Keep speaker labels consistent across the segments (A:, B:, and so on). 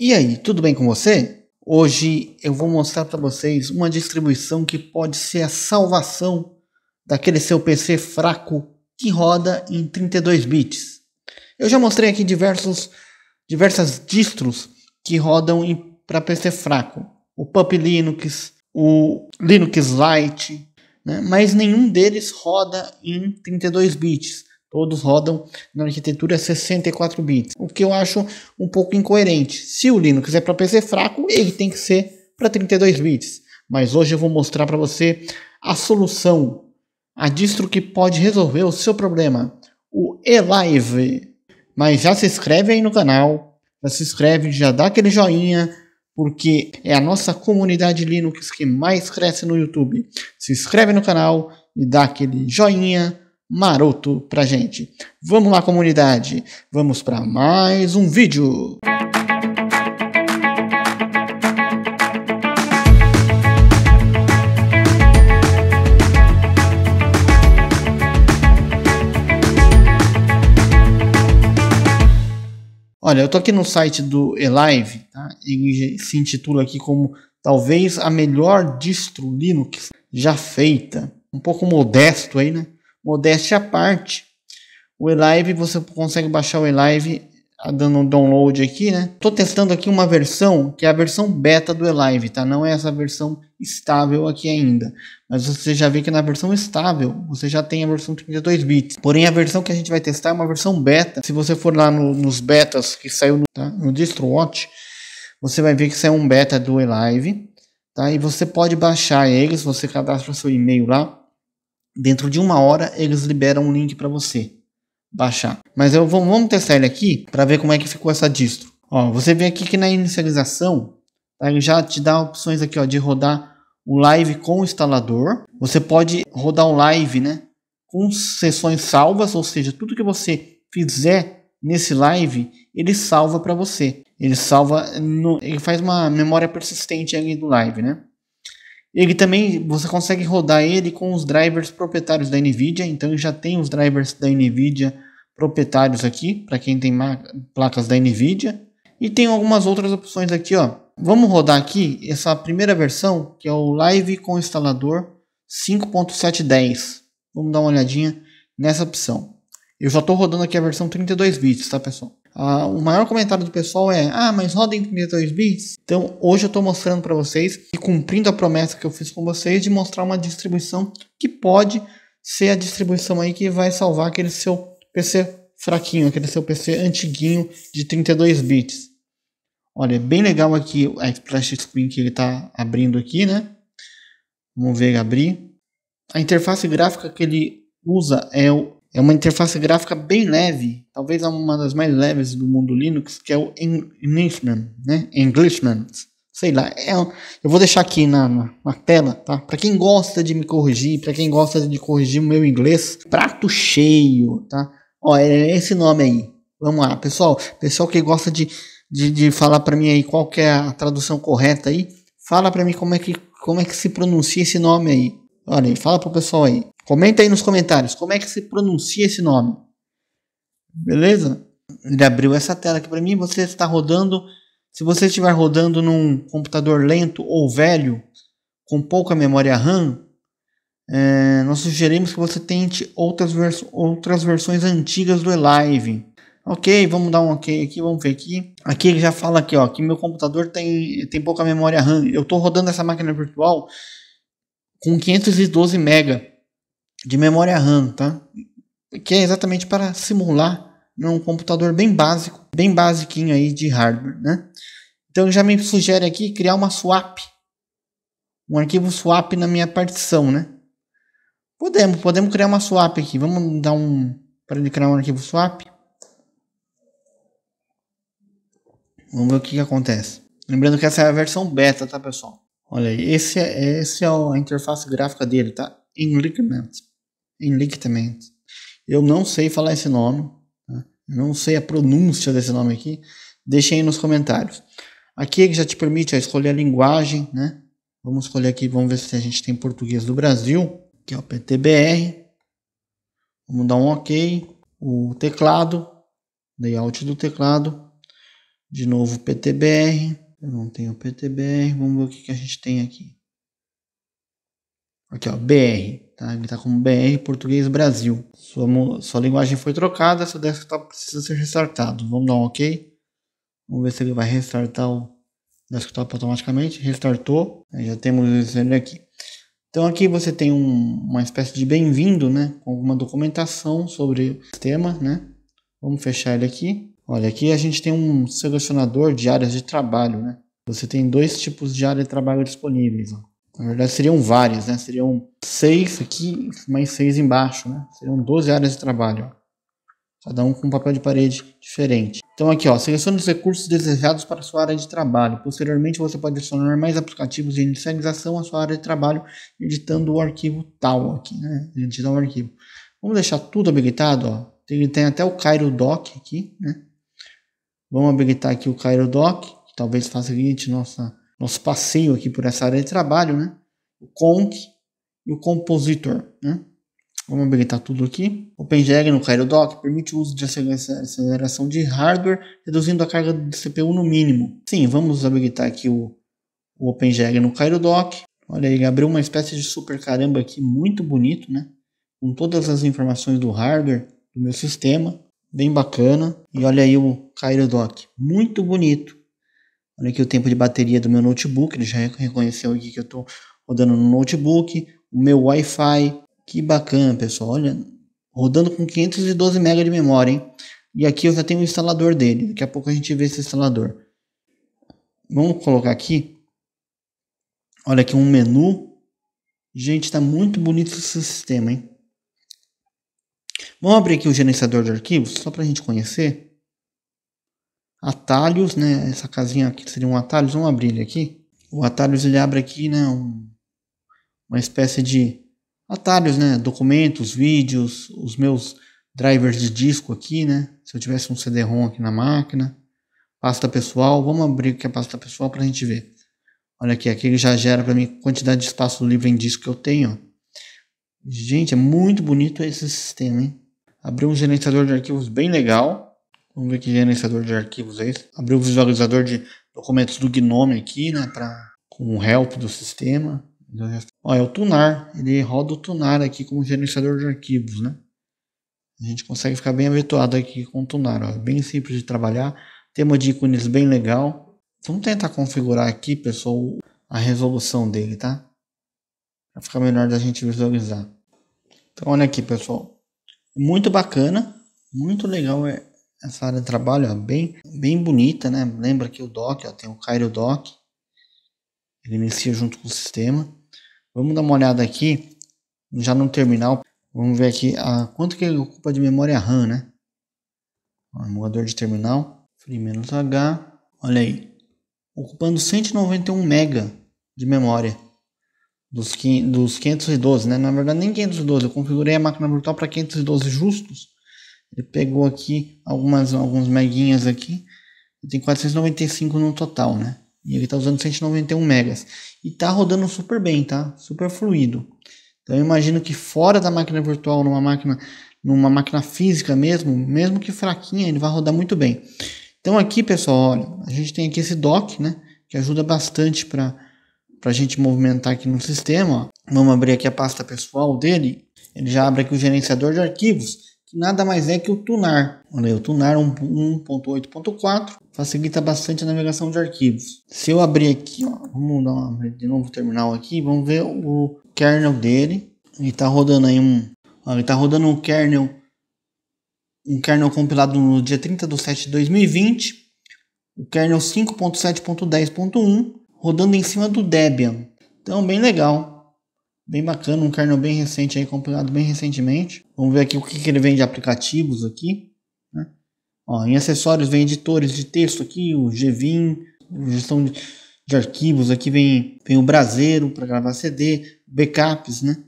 A: E aí, tudo bem com você? Hoje eu vou mostrar para vocês uma distribuição que pode ser a salvação daquele seu PC fraco que roda em 32 bits. Eu já mostrei aqui diversos, diversas distros que rodam para PC fraco. O Pup Linux, o Linux Lite, né? mas nenhum deles roda em 32 bits. Todos rodam na arquitetura 64 bits, o que eu acho um pouco incoerente. Se o Linux é para PC fraco, ele tem que ser para 32 bits. Mas hoje eu vou mostrar para você a solução, a distro que pode resolver o seu problema, o Elive. Mas já se inscreve aí no canal, já se inscreve, já dá aquele joinha, porque é a nossa comunidade Linux que mais cresce no YouTube. Se inscreve no canal e dá aquele joinha maroto pra gente. Vamos lá, comunidade. Vamos para mais um vídeo. Olha, eu tô aqui no site do Elive, tá? E se intitula aqui como talvez a melhor distro Linux já feita. Um pouco modesto aí, né? Modéstia à parte, o Elive, você consegue baixar o Elive ah, dando um download aqui, né? Tô testando aqui uma versão que é a versão beta do Elive, tá? Não é essa versão estável aqui ainda, mas você já vê que na versão estável você já tem a versão 32 bits. Porém, a versão que a gente vai testar é uma versão beta. Se você for lá no, nos betas que saiu no, tá? no DistroWatch, você vai ver que saiu um beta do Elive, tá? E você pode baixar eles, você cadastra seu e-mail lá Dentro de uma hora eles liberam um link para você baixar. Mas eu vou, vamos testar ele aqui para ver como é que ficou essa distro. Ó, você vê aqui que na inicialização tá, ele já te dá opções aqui ó, de rodar o live com o instalador. Você pode rodar o live né, com sessões salvas, ou seja, tudo que você fizer nesse live ele salva para você. Ele salva, no, ele faz uma memória persistente ali do live, né? Ele também, você consegue rodar ele com os drivers proprietários da NVIDIA, então já tem os drivers da NVIDIA proprietários aqui, para quem tem placas da NVIDIA. E tem algumas outras opções aqui, ó. Vamos rodar aqui essa primeira versão, que é o Live com instalador 5.710. Vamos dar uma olhadinha nessa opção. Eu já estou rodando aqui a versão 32 bits, tá pessoal? Ah, o maior comentário do pessoal é: ah, mas roda em 32 bits? Então hoje eu estou mostrando para vocês e cumprindo a promessa que eu fiz com vocês de mostrar uma distribuição que pode ser a distribuição aí que vai salvar aquele seu PC fraquinho, aquele seu PC antiguinho de 32 bits. Olha, é bem legal aqui a splash screen que ele está abrindo aqui, né? Vamos ver abrir. A interface gráfica que ele usa é o é uma interface gráfica bem leve, talvez uma das mais leves do mundo Linux, que é o Englishman, né? Englishman. Sei lá, é, eu vou deixar aqui na, na, na tela, tá? Para quem gosta de me corrigir, para quem gosta de corrigir o meu inglês, prato cheio, tá? Ó, é esse nome aí. Vamos lá, pessoal. Pessoal que gosta de, de, de falar para mim aí qual que é a tradução correta aí, fala para mim como é que como é que se pronuncia esse nome aí. Olha aí, fala pro pessoal aí. Comenta aí nos comentários como é que se pronuncia esse nome. Beleza? Ele abriu essa tela aqui para mim. Você está rodando. Se você estiver rodando num computador lento ou velho, com pouca memória RAM, é, nós sugerimos que você tente outras, vers outras versões antigas do Live. Ok, vamos dar um ok aqui, vamos ver aqui. Aqui ele já fala aqui, ó, que meu computador tem, tem pouca memória RAM. Eu estou rodando essa máquina virtual com 512 MB de memória RAM, tá? Que é exatamente para simular num computador bem básico, bem basiquinho aí de hardware, né? Então já me sugere aqui criar uma swap, um arquivo swap na minha partição, né? Podemos, podemos criar uma swap aqui. Vamos dar um para ele criar um arquivo swap. Vamos ver o que, que acontece. Lembrando que essa é a versão beta, tá pessoal? Olha aí, esse é, esse é a interface gráfica dele, tá? Enlightenment. Enlightenment. Eu não sei falar esse nome, tá? não sei a pronúncia desse nome aqui. Deixem aí nos comentários. Aqui ele é já te permite ó, escolher a linguagem, né? Vamos escolher aqui, vamos ver se a gente tem português do Brasil, que é o PTBR. Vamos dar um OK. O teclado, layout do teclado. De novo, PTBR. Eu não tenho PTBR, vamos ver o que, que a gente tem aqui. Aqui ó, BR, tá? Ele tá com BR Português Brasil. Sua, sua linguagem foi trocada, seu desktop precisa ser restartado. Vamos dar um OK. Vamos ver se ele vai restartar o desktop automaticamente. Restartou. Aí já temos ele aqui. Então aqui você tem um, uma espécie de bem-vindo, né? Com alguma documentação sobre o sistema, né? Vamos fechar ele aqui. Olha, aqui a gente tem um selecionador de áreas de trabalho, né? Você tem dois tipos de área de trabalho disponíveis. Ó. Na verdade, seriam várias, né? Seriam seis aqui, mais seis embaixo, né? Seriam 12 áreas de trabalho. Ó. Cada um com um papel de parede diferente. Então aqui, ó, selecione os recursos desejados para sua área de trabalho. Posteriormente, você pode adicionar mais aplicativos de inicialização à sua área de trabalho, editando o arquivo tal aqui, né? dá o arquivo. Vamos deixar tudo habilitado, ó. Ele tem até o Cairo Doc aqui, né? Vamos habilitar aqui o Cairo Dock, que talvez facilite nossa, nosso passeio aqui por essa área de trabalho, né? O Conk e o Compositor, né? Vamos habilitar tudo aqui. OpenGL no Cairo Dock permite o uso de aceleração de hardware, reduzindo a carga do CPU no mínimo. Sim, vamos habilitar aqui o, o OpenGL no Cairo Dock. Olha, ele abriu uma espécie de super caramba aqui, muito bonito, né? Com todas as informações do hardware, do meu sistema bem bacana. E olha aí o Cairo Dock, muito bonito. Olha aqui o tempo de bateria do meu notebook, ele já reconheceu aqui que eu estou rodando no notebook. O meu Wi-Fi, que bacana pessoal, olha, rodando com 512 MB de memória, hein? E aqui eu já tenho o instalador dele, daqui a pouco a gente vê esse instalador. Vamos colocar aqui, olha aqui um menu. Gente, está muito bonito esse sistema, hein? Vamos abrir aqui o gerenciador de arquivos, só para a gente conhecer. Atalhos, né? Essa casinha aqui seria um atalhos. Vamos abrir ele aqui. O atalhos ele abre aqui, né? Um, uma espécie de atalhos, né? Documentos, vídeos, os meus drivers de disco aqui, né? Se eu tivesse um CD-ROM aqui na máquina. Pasta pessoal. Vamos abrir aqui a pasta pessoal para a gente ver. Olha aqui, aqui já gera para mim quantidade de espaço livre em disco que eu tenho. Gente, é muito bonito esse sistema, hein? Abriu um gerenciador de arquivos bem legal. Vamos ver que gerenciador de arquivos é esse. Abriu o visualizador de documentos do Gnome aqui, né? Pra, com o help do sistema. Ó, é o Tunar. Ele roda o Tunar aqui como gerenciador de arquivos, né? A gente consegue ficar bem habituado aqui com o Tunar. Ó. É bem simples de trabalhar. Tema de ícones bem legal. Vamos tentar configurar aqui, pessoal, a resolução dele, tá? Pra ficar melhor da gente visualizar. Então olha aqui, pessoal. Muito bacana, muito legal é, essa área de trabalho, ó, bem, bem bonita, né? Lembra que o doc, ó, tem o Cairo doc, ele inicia junto com o sistema. Vamos dar uma olhada aqui, já no terminal, vamos ver aqui a, ah, quanto que ele ocupa de memória RAM, né? Ó, emulador de terminal, free-h, olha aí, ocupando 191 MB de memória dos, dos 512, né? Na verdade, nem 512, eu configurei a máquina virtual para 512 justos. Ele pegou aqui algumas, alguns meguinhas aqui. Tem 495 no total, né? E ele está usando 191 megas. E está rodando super bem, tá? Super fluido. Então eu imagino que fora da máquina virtual, numa máquina, numa máquina física mesmo, mesmo que fraquinha, ele vai rodar muito bem. Então aqui, pessoal, olha, a gente tem aqui esse dock, né? Que ajuda bastante para para a gente movimentar aqui no sistema, ó. vamos abrir aqui a pasta pessoal dele, ele já abre aqui o gerenciador de arquivos, que nada mais é que o Tunar. Olha aí, o Tunar 1.8.4 facilita bastante a navegação de arquivos. Se eu abrir aqui, ó, vamos dar uma de novo terminal aqui, vamos ver o kernel dele. Ele está rodando aí um, ó, ele está rodando um kernel, um kernel compilado no dia 30 de 7 de 2020, o kernel 5.7.10.1 rodando em cima do Debian. Então, bem legal. Bem bacana, um kernel bem recente aí, compilado bem recentemente. Vamos ver aqui o que, que ele vem de aplicativos aqui. Né? Ó, em acessórios vem editores de texto aqui, o Gvim, gestão de, de, arquivos, aqui vem, vem o Braseiro para gravar CD, backups, né?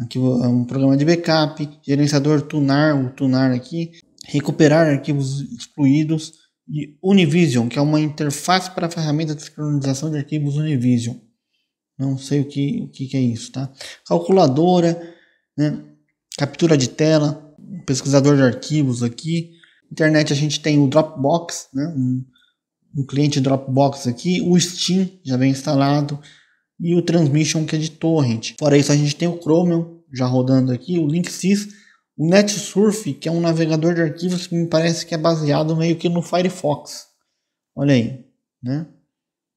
A: Aqui é um programa de backup, gerenciador tunar, o tunar aqui, recuperar arquivos excluídos, de Univision, que é uma interface para a ferramenta de sincronização de arquivos Univision. Não sei o que, o que é isso, tá? Calculadora, né? captura de tela, pesquisador de arquivos aqui. Internet a gente tem o Dropbox, né? um, um cliente Dropbox aqui, o Steam já vem instalado e o Transmission que é de torrent. Fora isso a gente tem o Chromium já rodando aqui, o Linksys o NetSurf, que é um navegador de arquivos que me parece que é baseado meio que no Firefox. Olha aí, né?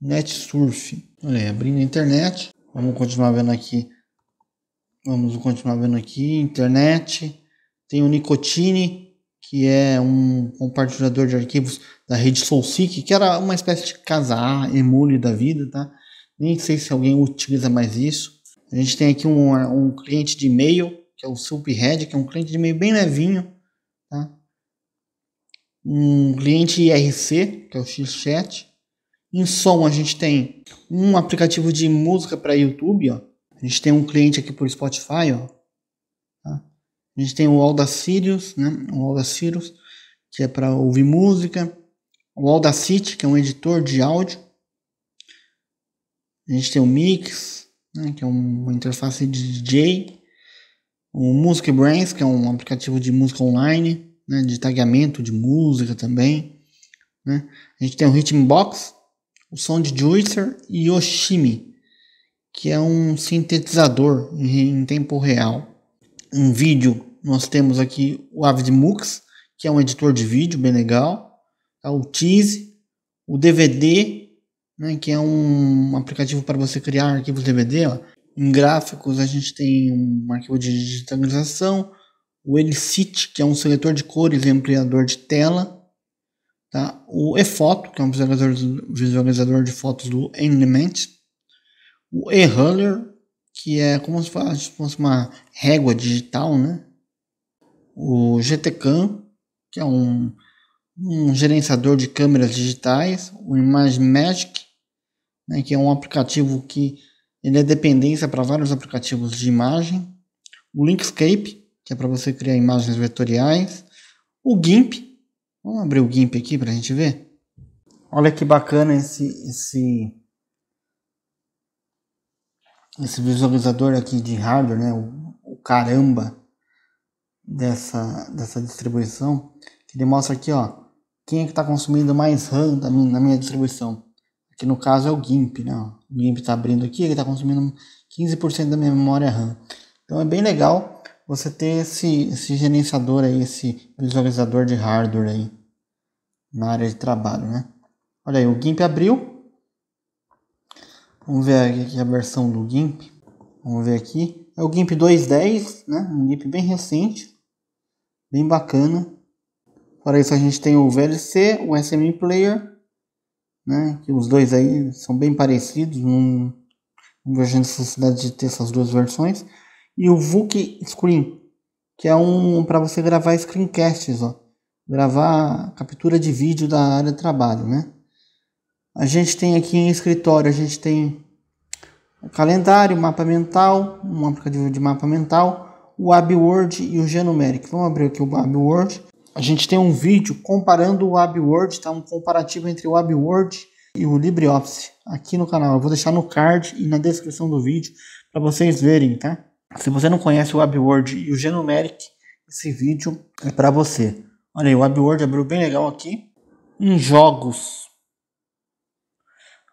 A: NetSurf. Olha aí, abrindo a internet. Vamos continuar vendo aqui. Vamos continuar vendo aqui. Internet. Tem o Nicotine, que é um compartilhador de arquivos da rede SoulSeek, que era uma espécie de casar, emule da vida, tá? Nem sei se alguém utiliza mais isso. A gente tem aqui um, um cliente de e-mail que é o Red, que é um cliente de meio bem levinho, tá? Um cliente IRC, que é o X-Chat. Em som a gente tem um aplicativo de música para YouTube, ó. A gente tem um cliente aqui por Spotify, ó. Tá? A gente tem o Audacirius, né? O Audacirius, que é para ouvir música. O Audacity, que é um editor de áudio. A gente tem o Mix, né? que é uma interface de DJ o Music Brands, que é um aplicativo de música online, né, de tagamento de música também. Né? A gente tem o Rhythmbox, o Juicer e Yoshimi, que é um sintetizador em tempo real. Em vídeo, nós temos aqui o AvidMux, que é um editor de vídeo bem legal, tá? o Tease, o DVD, né, que é um aplicativo para você criar arquivos DVD, ó, em gráficos, a gente tem um arquivo de digitalização, o Elicit, que é um seletor de cores e ampliador de tela, tá? o eFoto, que é um visualizador, de fotos do Element, o eHuller, que é como se fosse uma régua digital, né? o GTCam, que é um, um gerenciador de câmeras digitais, o Image Magic, né? que é um aplicativo que ele é dependência para vários aplicativos de imagem. O Linkscape, que é para você criar imagens vetoriais. O GIMP. Vamos abrir o GIMP aqui para a gente ver. Olha que bacana esse, esse, esse visualizador aqui de hardware, né? o, o caramba dessa, dessa distribuição. Ele mostra aqui ó, quem é que está consumindo mais RAM na minha distribuição que no caso é o GIMP, né? O GIMP está abrindo aqui, ele está consumindo 15% da minha memória RAM. Então é bem legal você ter esse, esse gerenciador aí, esse visualizador de hardware aí na área de trabalho, né? Olha aí, o GIMP abriu. Vamos ver aqui a versão do GIMP. Vamos ver aqui. É o GIMP 2.10, né? Um GIMP bem recente. Bem bacana. Para isso a gente tem o VLC, o SMI Player né? Que os dois aí são bem parecidos, não, vejo necessidade de ter essas duas versões. E o VUC Screen, que é um para você gravar screencasts, ó. Gravar captura de vídeo da área de trabalho, né? A gente tem aqui em escritório, a gente tem calendário, mapa mental, um aplicativo de mapa mental, o AbWord e o Genumeric. Vamos abrir aqui o AbWord. A gente tem um vídeo comparando o AbWord, tá? um comparativo entre o AbWord e o LibreOffice aqui no canal. Eu vou deixar no card e na descrição do vídeo para vocês verem, tá? Se você não conhece o AbWord e o Genumeric, esse vídeo é para você. Olha aí, o AbWord abriu bem legal aqui. Em jogos,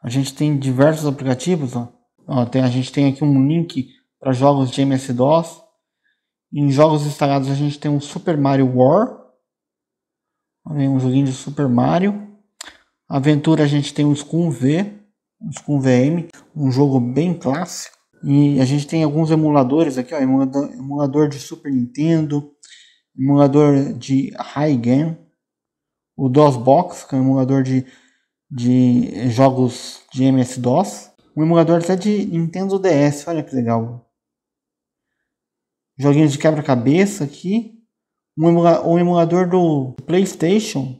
A: a gente tem diversos aplicativos, ó. ó tem, a gente tem aqui um link para jogos de MS-DOS. Em jogos instalados a gente tem o Super Mario War, Vem um joguinho de Super Mario. Aventura a gente tem o Scum V, o Scum VM, um jogo bem clássico. E a gente tem alguns emuladores aqui, ó, emulador, de Super Nintendo, emulador de High Game, o DOSBox, que é um emulador de, de jogos de MS-DOS, um emulador até de Nintendo DS, olha que legal. Joguinhos de quebra-cabeça aqui, um, um emulador do PlayStation.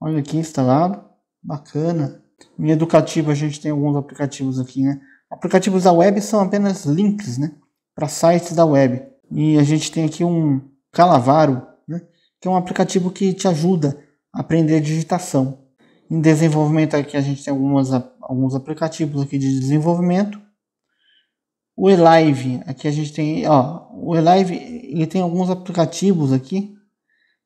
A: Olha aqui instalado. Bacana. Em educativo a gente tem alguns aplicativos aqui, né? Aplicativos da web são apenas links, né? Para sites da web. E a gente tem aqui um Calavaro, né? que é um aplicativo que te ajuda a aprender digitação. Em desenvolvimento aqui a gente tem algumas, alguns aplicativos aqui de desenvolvimento. O Elive, aqui a gente tem, ó, o Elive ele tem alguns aplicativos aqui,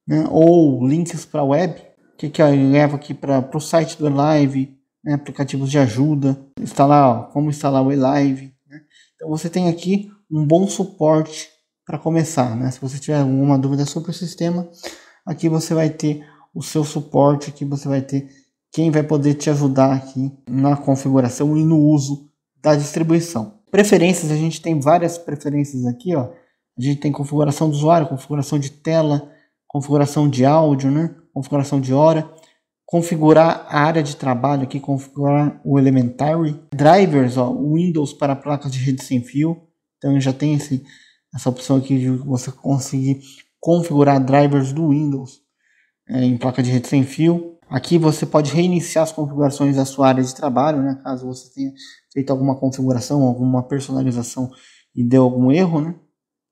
A: né, ou links para web, que, que ele leva aqui para o site do Live, né, aplicativos de ajuda, instalar, ó, como instalar o Live. Né? Então você tem aqui um bom suporte para começar. Né? Se você tiver alguma dúvida sobre o sistema, aqui você vai ter o seu suporte, aqui você vai ter quem vai poder te ajudar aqui na configuração e no uso da distribuição. Preferências, a gente tem várias preferências aqui, ó. A gente tem configuração do usuário, configuração de tela, configuração de áudio, né? configuração de hora, configurar a área de trabalho aqui, configurar o Elementary, drivers, ó, Windows para placas de rede sem fio, então já tem esse, essa opção aqui de você conseguir configurar drivers do Windows é, em placa de rede sem fio. Aqui você pode reiniciar as configurações da sua área de trabalho, né? caso você tenha feito alguma configuração, alguma personalização e deu algum erro. Né?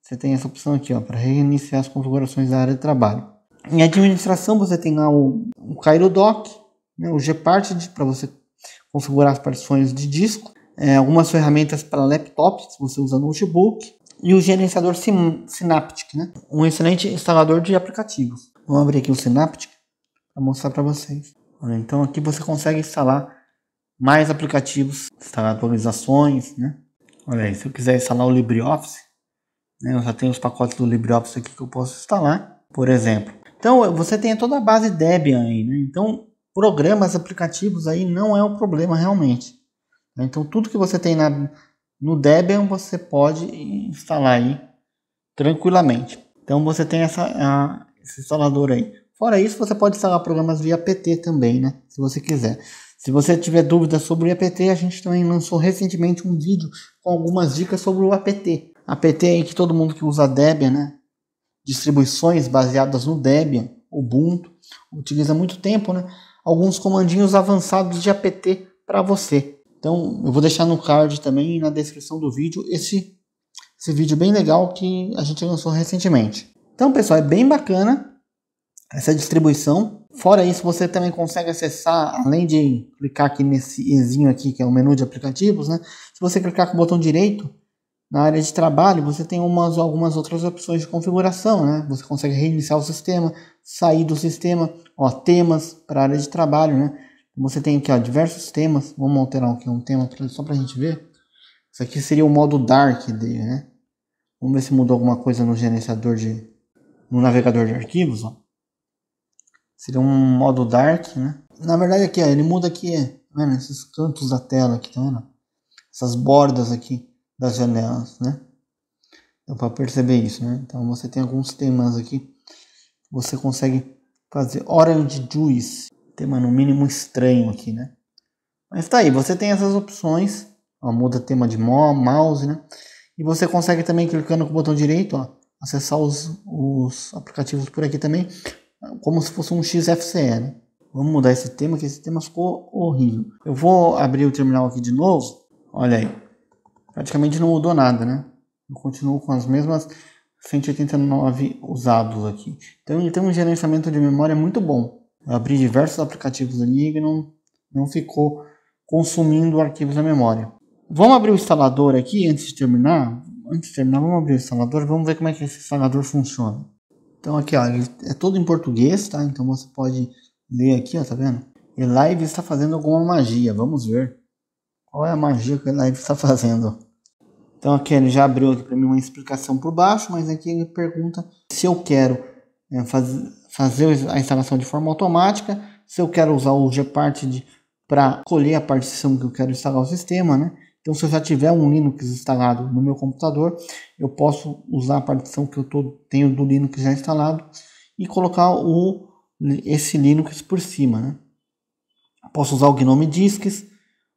A: você tem essa opção aqui, ó, para reiniciar as configurações da área de trabalho. Em administração, você tem lá o, o Cairo Dock né, o Gparted, para você configurar as partições de disco, é, algumas ferramentas para laptop, se você usa notebook, e o gerenciador Sim, Synaptic, né, um excelente instalador de aplicativos. Vamos abrir aqui o Synaptic para mostrar para vocês. Então aqui você consegue instalar mais aplicativos, instalar atualizações, né? Olha aí, se eu quiser instalar o LibreOffice, né? Eu já tenho os pacotes do LibreOffice aqui que eu posso instalar, por exemplo. Então você tem toda a base Debian aí, né? Então programas, aplicativos aí não é o problema realmente. Né? Então tudo que você tem na, no Debian você pode instalar aí tranquilamente. Então você tem essa, a, esse instalador aí. Fora isso, você pode instalar programas via PT também, né? Se você quiser. Se você tiver dúvidas sobre o APT, a gente também lançou recentemente um vídeo com algumas dicas sobre o APT. A PT aí que todo mundo que usa Debian, né? Distribuições baseadas no Debian, Ubuntu, utiliza muito tempo, né? Alguns comandinhos avançados de APT para você. Então, eu vou deixar no card também na descrição do vídeo esse esse vídeo bem legal que a gente lançou recentemente. Então, pessoal, é bem bacana essa distribuição. Fora isso, você também consegue acessar, além de clicar aqui nesse izinho aqui, que é o menu de aplicativos, né? Se você clicar com o botão direito, na área de trabalho, você tem umas, algumas outras opções de configuração, né? Você consegue reiniciar o sistema, sair do sistema, ó, temas para área de trabalho, né? Você tem aqui, ó, diversos temas. Vamos alterar aqui um tema pra, só para a gente ver. Isso aqui seria o modo Dark dele, né? Vamos ver se mudou alguma coisa no gerenciador de... No navegador de arquivos, ó. Seria um modo Dark, né? Na verdade aqui, ó, ele muda aqui, né? esses cantos da tela aqui, tá vendo? Essas bordas aqui das janelas, né? Dá para perceber isso, né? Então você tem alguns temas aqui você consegue fazer. Orange Juice, tema no mínimo estranho aqui, né? Mas tá aí, você tem essas opções, ó, muda tema de mouse, né? E você consegue também clicando com o botão direito, ó, acessar os, os aplicativos por aqui também, como se fosse um XFCE, né? Vamos mudar esse tema, que esse tema ficou horrível. Eu vou abrir o terminal aqui de novo. Olha aí praticamente não mudou nada, né? Eu continuo com as mesmas 189 usados aqui. Então ele tem um gerenciamento de memória muito bom. Eu abri diversos aplicativos ali e não, não ficou consumindo arquivos na memória. Vamos abrir o instalador aqui antes de terminar. Antes de terminar, vamos abrir o instalador e vamos ver como é que esse instalador funciona. Então aqui, ó, ele é todo em português, tá? Então você pode ler aqui, ó, tá vendo? E Live está fazendo alguma magia, vamos ver. Qual é a magia que o Live está fazendo? Então aqui ele já abriu aqui para mim uma explicação por baixo, mas aqui ele pergunta se eu quero é, faz, fazer a instalação de forma automática, se eu quero usar o Gparted para colher a partição que eu quero instalar o sistema, né? Então se eu já tiver um Linux instalado no meu computador, eu posso usar a partição que eu tô, tenho do Linux já instalado e colocar o, esse Linux por cima, né? Posso usar o GNOME Disks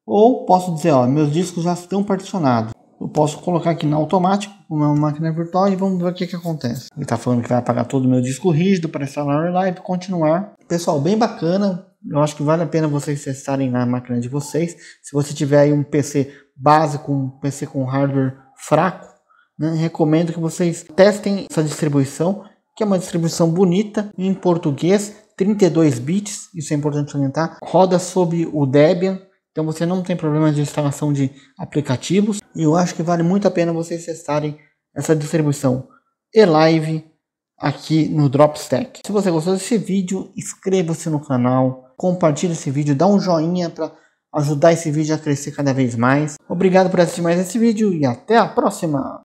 A: ou posso dizer, ó, meus discos já estão particionados eu posso colocar aqui na automático, uma máquina virtual, e vamos ver o que, que acontece. Ele está falando que vai apagar todo o meu disco rígido para instalar o e continuar. Pessoal, bem bacana. Eu acho que vale a pena vocês testarem na máquina de vocês. Se você tiver aí um PC básico, um PC com hardware fraco, né, recomendo que vocês testem essa distribuição, que é uma distribuição bonita em português, 32 bits, isso é importante salientar. Roda sob o Debian, então você não tem problemas de instalação de aplicativos e eu acho que vale muito a pena vocês testarem essa distribuição e-Live aqui no Dropstack. Se você gostou desse vídeo, inscreva-se no canal, compartilhe esse vídeo, dá um joinha para ajudar esse vídeo a crescer cada vez mais. Obrigado por assistir mais esse vídeo e até a próxima!